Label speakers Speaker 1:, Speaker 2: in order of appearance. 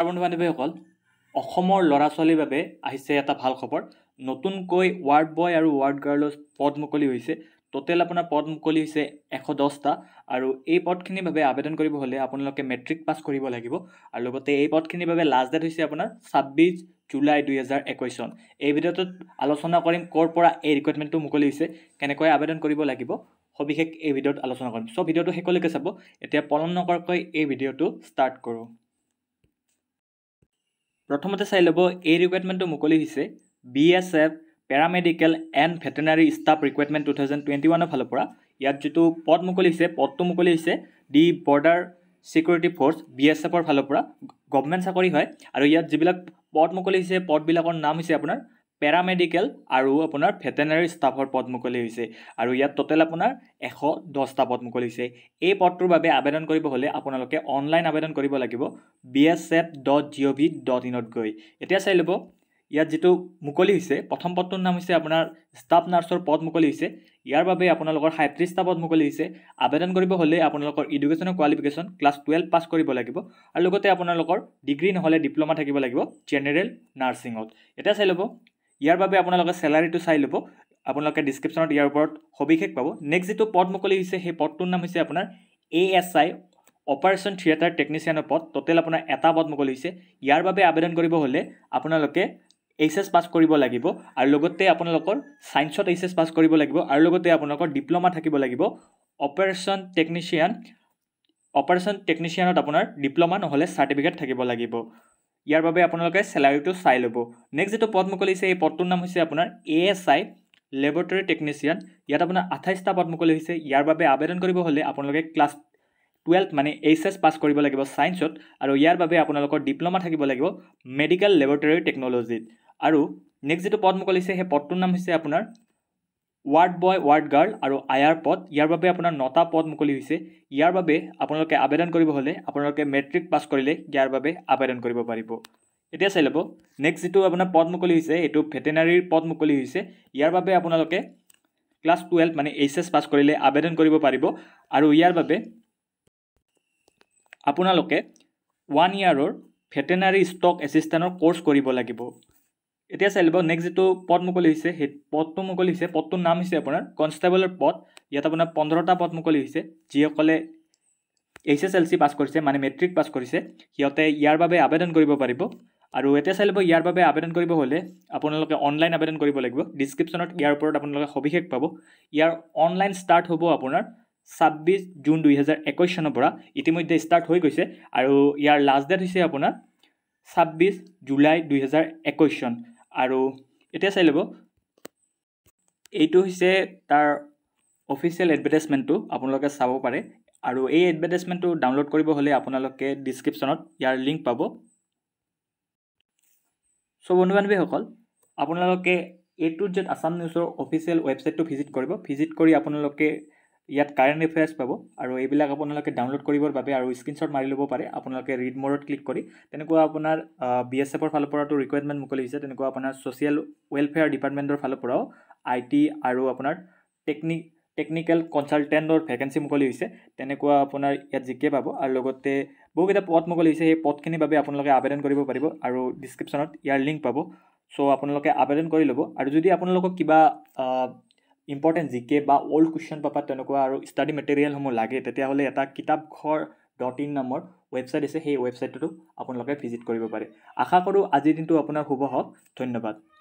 Speaker 1: নমস্কাৰ বন্ধু বান্ধৱীসকল অসমৰ ল'ৰা ছোৱালীৰ বাবে আহিছে এটা ভাল খবৰ নতুনকৈ ৱাৰ্ড বয় আৰু ৱাৰ্ড গাৰ্লৰ পদ মুকলি হৈছে টোটেল আপোনাৰ পদ মুকলি হৈছে এশ দহটা আৰু এই পদখিনিৰ বাবে আবেদন কৰিব হ'লে আপোনালোকে মেট্ৰিক পাছ কৰিব লাগিব আৰু লগতে এই পদখিনিৰ বাবে লাষ্ট ডেট হৈছে আপোনাৰ ছাব্বিছ জুলাই দুহেজাৰ একৈছ চন এই ভিডিঅ'টোত আলোচনা কৰিম ক'ৰ পৰা এই ৰিকুৱাৰমেণ্টটো মুকলি হৈছে কেনেকৈ আবেদন কৰিব লাগিব সবিশেষ এই ভিডিঅ'ত আলোচনা কৰিম চ' ভিডিঅ'টো শেষলৈকে চাব এতিয়া পলম নকৰাকৈ এই ভিডিঅ'টো ষ্টাৰ্ট কৰোঁ প্ৰথমতে চাই ল'ব এই ৰিকুৱাৰমেণ্টটো মুকলি হৈছে B S F paramedical and veterinary staff recruitment two thousand twenty ওৱানৰ ফালৰ পৰা ইয়াত যিটো পদ মুকলি হৈছে পদটো মুকলি হৈছে the border security force B S এফৰ ফালৰ পৰা গভমেণ্ট চাকৰি হয় আৰু ইয়াত যিবিলাক পদ মুকলি হৈছে পদবিলাকৰ নাম হৈছে আপোনাৰ পেৰামেডিকেল আৰু আপোনাৰ ভেটেনেৰি ষ্টাফৰ পদ মুকলি হৈছে আৰু ইয়াত টোটেল আপোনাৰ এশ দহটা পদ মুকলি হৈছে এই পদটোৰ বাবে আবেদন কৰিব হ'লে আপোনালোকে অনলাইন আবেদন কৰিব লাগিব B S F dot G O' V dot ইনত গৈ এতিয়া চাই ল'ব ইয়াত যিটো মুকলি হৈছে প্ৰথম পদটোৰ নাম হৈছে আপোনাৰ ষ্টাফ নাৰ্ছৰ পদ মুকলি হৈছে ইয়াৰ বাবে আপোনালোকৰ সাঁত্ৰিছটা পদ মুকলি হৈছে আবেদন কৰিব হ'লে আপোনালোকৰ এডুকেশ্যনৰ কোৱালিফিকেশ্যন ক্লাছ টুৱেলভ পাছ কৰিব লাগিব আৰু লগতে আপোনালোকৰ ডিগ্ৰী নহ'লে ডিপ্ল'মা থাকিব লাগিব জেনেৰেল নাৰ্ছিঙত এতিয়া চাই ল'ব ইয়াৰ বাবে আপোনালোকে চেলাৰীটো চাই ল'ব আপোনালোকে ডিছক্ৰিপশ্যনত ইয়াৰ ওপৰত সবিশেষ পাব নেক্সট যিটো পদ মুকলি হৈছে সেই পদটোৰ নাম হৈছে আপোনাৰ A S I operation theatre টেকনিচিয়ানৰ পদ টোটেল আপোনাৰ এটা পদ মুকলি হৈছে ইয়াৰ বাবে আবেদন কৰিব হ'লে আপোনালোকে এইচ এছ পাছ কৰিব লাগিব আৰু লগতে আপোনালোকৰ ছায়েন্সত এইচ এছ পাছ কৰিব লাগিব আৰু লগতে আপোনালোকৰ ডিপ্ল'মা থাকিব লাগিব অপাৰেশ্যন টেকনিচিয়ান অপাৰেশ্যন টেকনিচিয়ানত আপোনাৰ ডিপ্ল'মা নহ'লে চাৰ্টিফিকেট থাকিব লাগিব ইয়াৰ বাবে আপোনালোকে চেলাৰিটো চাই ল'ব নেক্সট যিটো পদ মুকলি হৈছে এই পদটোৰ নাম হৈছে আপোনাৰ A S I laboratory technician ইয়াত আপোনাৰ আঠাইছটা পদ মুকলি হৈছে ইয়াৰ বাবে আবেদন কৰিব হ'লে আপোনালোকে ক্লাছ টুৱেলভ মানে এইচ এছ পাছ কৰিব লাগিব ছায়েন্সত আৰু ইয়াৰ বাবে আপোনালোকৰ ডিপ্ল'মা থাকিব লাগিব মেডিকেল লেবৰেটৰী টেকন'লজিত আৰু নেক্সট যিটো পদ মুকলি হৈছে সেই পদটোৰ নাম হৈছে আপোনাৰ ৱাৰ্ড বয় ৱাৰ্ড গাৰ্ল আৰু আয়াৰ পদ ইয়াৰ বাবে আপোনাৰ নটা পদ মুকলি হৈছে ইয়াৰ বাবে আপোনালোকে আবেদন কৰিব হ'লে আপোনালোকে মেট্ৰিক পাছ কৰিলে ইয়াৰ বাবে আবেদন কৰিব পাৰিব এতিয়া চাই ল'ব নেক্সট যিটো আপোনাৰ পদ মুকলি হৈছে এইটো ভেটেনাৰীৰ পদ মুকলি হৈছে ইয়াৰ বাবে আপোনালোকে ক্লাছ টুৱেলভ মানে এইচ এছ পাছ কৰিলে আবেদন কৰিব পাৰিব আৰু ইয়াৰ বাবে আপোনালোকে ওৱান ইয়াৰৰ ভেটেনাৰী ষ্টক এছিষ্টেণ্টৰ কৰ্চ কৰিব লাগিব এতিয়া চাই ল'ব নেক্সট যিটো পদ মুকলি হৈছে সেই পদটো মুকলি হৈছে পদটোৰ নাম হৈছে আপোনাৰ কনষ্টেবলৰ পদ ইয়াত আপোনাৰ পোন্ধৰটা পদ মুকলি হৈছে যিসকলে H S L C pass কৰিছে মানে মেট্ৰিক পাছ কৰিছে সিহঁতে ইয়াৰ বাবে আবেদন কৰিব পাৰিব আৰু এতিয়া চাই ল'ব ইয়াৰ বাবে আবেদন কৰিব হ'লে আপোনালোকে অনলাইন আবেদন কৰিব লাগিব ডিছক্ৰিপশ্যনত ইয়াৰ ওপৰত আপোনালোকে সবিশেষ পাব ইয়াৰ অনলাইন ষ্টাৰ্ট হ'ব আপোনাৰ ছাব্বিছ জুন দুহেজাৰ একৈছ চনৰ পৰা ইতিমধ্যে ষ্টাৰ্ট হৈ গৈছে আৰু ইয়াৰ লাষ্ট ডেট হৈছে আপোনাৰ ছাব্বিছ জুলাই দুহেজাৰ একৈছ চন আৰু এতিয়া চাই ল'ব এইটো হৈছে তাৰ অফিচিয়েল এডভাৰ্টাইজমেণ্টটো আপোনালোকে চাব পাৰে আৰু এই এডভাৰ্টাইজমেণ্টটো ডাউনলোড কৰিব হ'লে আপোনালোকে ডিছক্ৰিপশ্যনত ইয়াৰ লিংক পাব চ' বন্ধু বান্ধৱীসকল আপোনালোকে এইটোত যে আছাম নিউজৰ অফিচিয়েল ৱেবছাইটটো ভিজিট কৰিব ভিজিট কৰি আপোনালোকে ইয়াত কাৰেণ্ট এফেয়াৰ্ছ পাব আৰু এইবিলাক আপোনালোকে ডাউনলোড কৰিবৰ বাবে আৰু স্ক্ৰীণশ্বট মাৰি ল'ব পাৰে আপোনালোকে ৰিড মোৰত ক্লিক কৰি তেনেকুৱা আপোনাৰ বি এছ এফৰ ফালৰ পৰাতো ৰিকুৱাৰমেণ্ট মুকলি হৈছে তেনেকুৱা আপোনাৰ ছ'চিয়েল ৱেলফেয়াৰ ডিপাৰ্টমেণ্টৰ ফালৰ পৰাও আই টি আৰু আপোনাৰ টেকনিক টেকনিকেল কনচালটেণ্টৰ ভেকেঞ্চি মুকলি হৈছে তেনেকুৱা আপোনাৰ ইয়াত জিকে পাব আৰু লগতে বহুকেইটা পথ মুকলি হৈছে সেই পথখিনিৰ বাবে আপোনালোকে আবেদন কৰিব পাৰিব আৰু ডিছক্ৰিপশ্যনত ইয়াৰ লিংক পাব চ' আপোনালোকে আবেদন কৰি ল'ব আৰু যদি আপোনালোকক কিবা ইম্পৰ্টেণ্ট জি কে বা অল্ড কুৱেশ্যন পেপাৰ তেনেকুৱা আৰু ষ্টাডি মেটেৰিয়েলসমূহ লাগে তেতিয়াহ'লে এটা কিতাপঘৰ ডট ইন নামৰ ৱেবছাইট আছে সেই ৱেবছাইটটোতো আপোনালোকে ভিজিট কৰিব পাৰে আশা কৰোঁ আজিৰ দিনটো আপোনাৰ শুভ হওক ধন্যবাদ